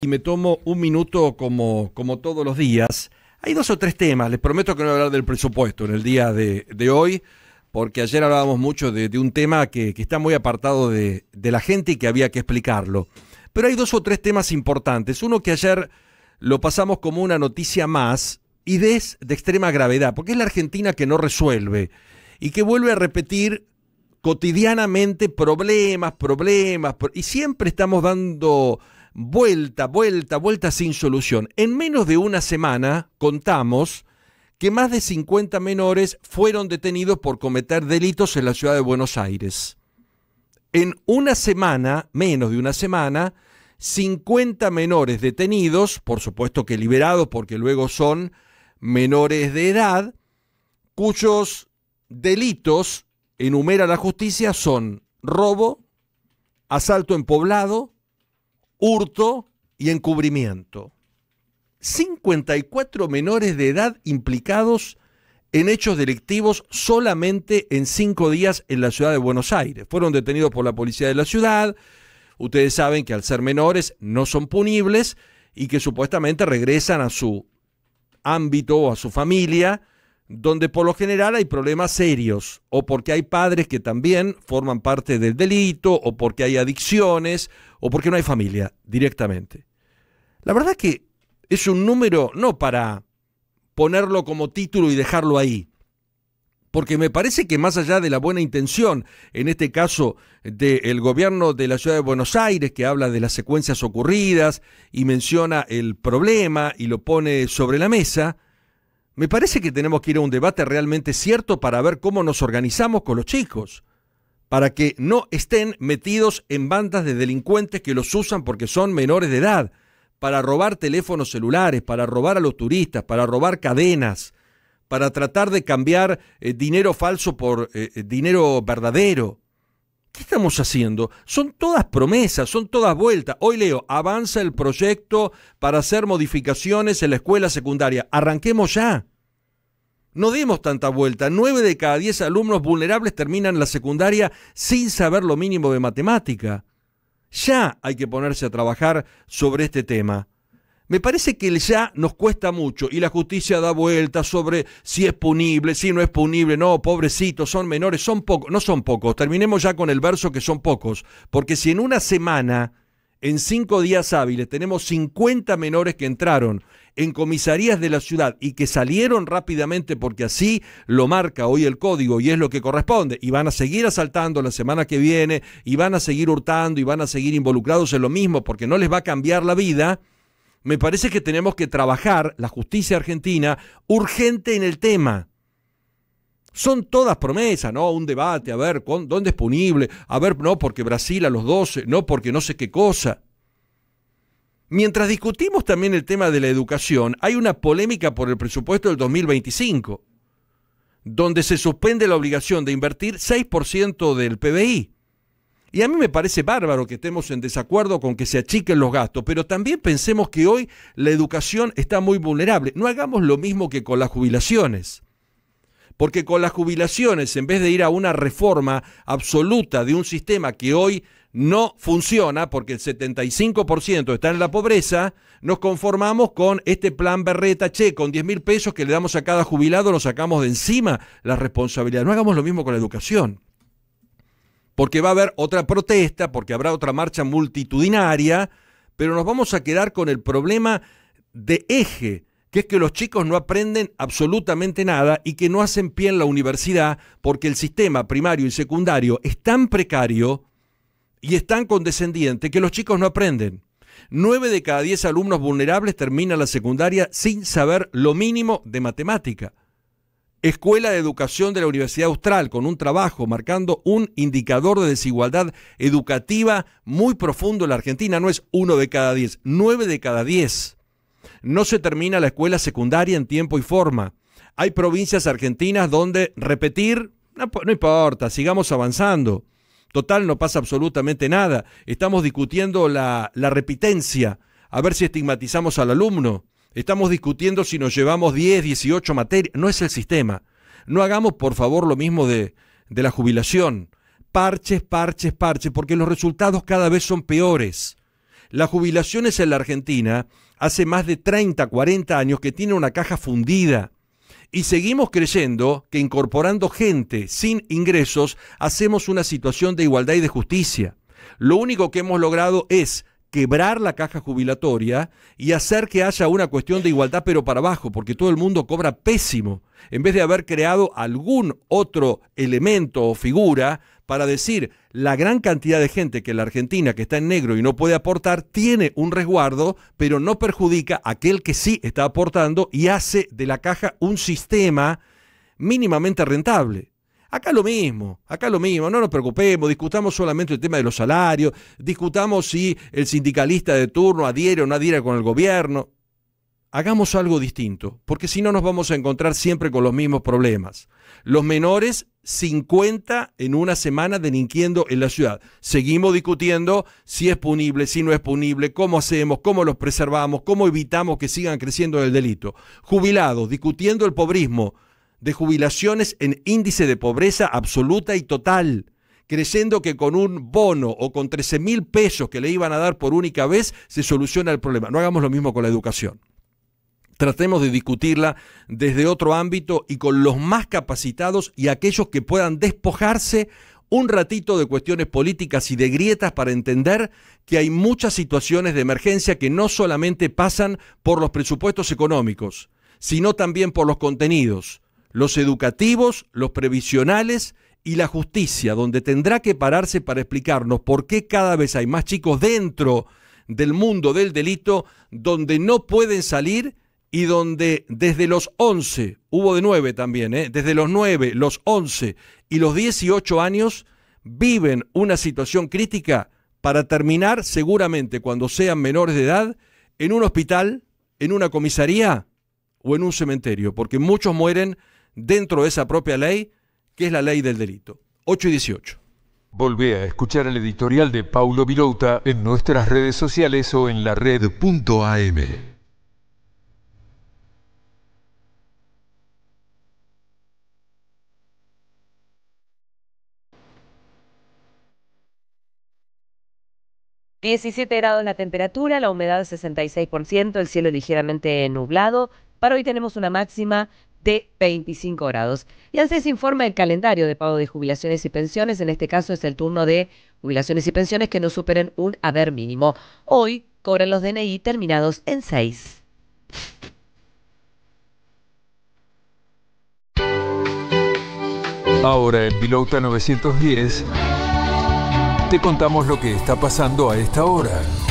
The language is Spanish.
y me tomo un minuto como, como todos los días. Hay dos o tres temas, les prometo que no voy a hablar del presupuesto en el día de, hoy, porque ayer hablábamos mucho de, un tema que, está muy apartado de, la gente y que había que explicarlo. Pero hay dos o tres temas importantes. Uno que ayer lo pasamos como una noticia más y es de extrema gravedad, porque es la Argentina que no resuelve y que vuelve a repetir cotidianamente problemas, problemas, y siempre estamos dando vuelta, vuelta, vuelta sin solución. En menos de una semana contamos que más de 50 menores fueron detenidos por cometer delitos en la ciudad de Buenos Aires. En una semana, menos de una semana, 50 menores detenidos, por supuesto que liberados porque luego son menores de edad, cuyos delitos enumera la justicia son robo, asalto en poblado, hurto y encubrimiento. 54 menores de edad implicados en hechos delictivos solamente en cinco días en la ciudad de Buenos Aires. Fueron detenidos por la policía de la ciudad. Ustedes saben que al ser menores no son punibles y que supuestamente regresan a su ámbito o a su familia donde por lo general hay problemas serios, o porque hay padres que también forman parte del delito, o porque hay adicciones, o porque no hay familia directamente. La verdad que es un número no para ponerlo como título y dejarlo ahí, porque me parece que más allá de la buena intención, en este caso del gobierno de la ciudad de Buenos Aires, que habla de las secuencias ocurridas y menciona el problema y lo pone sobre la mesa, me parece que tenemos que ir a un debate realmente cierto para ver cómo nos organizamos con los chicos, para que no estén metidos en bandas de delincuentes que los usan porque son menores de edad, para robar teléfonos celulares, para robar a los turistas, para robar cadenas, para tratar de cambiar eh, dinero falso por eh, eh, dinero verdadero. ¿Qué estamos haciendo? Son todas promesas, son todas vueltas. Hoy leo, avanza el proyecto para hacer modificaciones en la escuela secundaria. Arranquemos ya. No demos tanta vuelta. Nueve de cada diez alumnos vulnerables terminan la secundaria sin saber lo mínimo de matemática. Ya hay que ponerse a trabajar sobre este tema. Me parece que ya nos cuesta mucho y la justicia da vuelta sobre si es punible, si no es punible, no, pobrecitos, son menores, son pocos, no son pocos. Terminemos ya con el verso que son pocos, porque si en una semana en cinco días hábiles tenemos 50 menores que entraron en comisarías de la ciudad y que salieron rápidamente porque así lo marca hoy el código y es lo que corresponde. Y van a seguir asaltando la semana que viene y van a seguir hurtando y van a seguir involucrados en lo mismo porque no les va a cambiar la vida. Me parece que tenemos que trabajar, la justicia argentina, urgente en el tema. Son todas promesas, ¿no? Un debate, a ver, ¿dónde es punible? A ver, no, porque Brasil a los 12, no, porque no sé qué cosa. Mientras discutimos también el tema de la educación, hay una polémica por el presupuesto del 2025, donde se suspende la obligación de invertir 6% del PBI. Y a mí me parece bárbaro que estemos en desacuerdo con que se achiquen los gastos, pero también pensemos que hoy la educación está muy vulnerable. No hagamos lo mismo que con las jubilaciones porque con las jubilaciones, en vez de ir a una reforma absoluta de un sistema que hoy no funciona, porque el 75% está en la pobreza, nos conformamos con este plan berreta, che, con 10 mil pesos que le damos a cada jubilado, nos sacamos de encima la responsabilidad. No hagamos lo mismo con la educación porque va a haber otra protesta, porque habrá otra marcha multitudinaria, pero nos vamos a quedar con el problema de eje que es que los chicos no aprenden absolutamente nada y que no hacen pie en la universidad porque el sistema primario y secundario es tan precario y es tan condescendiente que los chicos no aprenden. Nueve de cada diez alumnos vulnerables terminan la secundaria sin saber lo mínimo de matemática. Escuela de Educación de la Universidad Austral, con un trabajo marcando un indicador de desigualdad educativa muy profundo en la Argentina. No es uno de cada diez, nueve de cada diez no se termina la escuela secundaria en tiempo y forma. Hay provincias argentinas donde repetir, no, importa, sigamos avanzando. Total, no pasa absolutamente nada. Estamos discutiendo la, la repitencia, a ver si estigmatizamos al alumno. Estamos discutiendo si nos llevamos 10, 18 materias. No es el sistema. No hagamos, por favor, lo mismo de, de la jubilación. Parches, parches, parches, porque los resultados cada vez son peores. Las jubilaciones en la Argentina hace más de 30, 40 años que tiene una caja fundida. Y seguimos creyendo que incorporando gente sin ingresos hacemos una situación de igualdad y de justicia. Lo único que hemos logrado es quebrar la caja jubilatoria y hacer que haya una cuestión de igualdad pero para abajo, porque todo el mundo cobra pésimo, en vez de haber creado algún otro elemento o figura para decir la gran cantidad de gente que la Argentina que está en negro y no puede aportar tiene un resguardo, pero no perjudica a aquel que sí está aportando y hace de la caja un sistema mínimamente rentable. Acá lo mismo, acá lo mismo, no nos preocupemos, discutamos solamente el tema de los salarios, discutamos si el sindicalista de turno adhiere o no adhiere con el gobierno. Hagamos algo distinto, porque si no nos vamos a encontrar siempre con los mismos problemas. Los menores 50 en una semana delinquiendo en la ciudad. Seguimos discutiendo si es punible, si no es punible, cómo hacemos, cómo los preservamos, cómo evitamos que sigan creciendo el delito. Jubilados, discutiendo el pobrismo de jubilaciones en índice de pobreza absoluta y total creyendo que con un bono o con 13 mil pesos que le iban a dar por única vez se soluciona el problema. No hagamos lo mismo con la educación tratemos de discutirla desde otro ámbito y con los más capacitados y aquellos que puedan despojarse un ratito de cuestiones políticas y de grietas para entender que hay muchas situaciones de emergencia que no solamente pasan por los presupuestos económicos, sino también por los contenidos, los educativos, los previsionales y la justicia, donde tendrá que pararse para explicarnos por qué cada vez hay más chicos dentro del mundo del delito donde no pueden salir y donde desde los 11, hubo de 9 también, ¿eh? desde los 9, los 11 y los 18 años viven una situación crítica para terminar seguramente cuando sean menores de edad en un hospital, en una comisaría o en un cementerio, porque muchos mueren dentro de esa propia ley que es la ley del delito. 8 y 18. Volvé a escuchar el editorial de Paulo Virouta en nuestras redes sociales o en la red.am. 17 grados la temperatura, la humedad 66%, el cielo ligeramente nublado. Para hoy tenemos una máxima de 25 grados. Y se informa el calendario de pago de jubilaciones y pensiones. En este caso es el turno de jubilaciones y pensiones que no superen un haber mínimo. Hoy cobran los DNI terminados en 6. Ahora el Pilota 910 te contamos lo que está pasando a esta hora.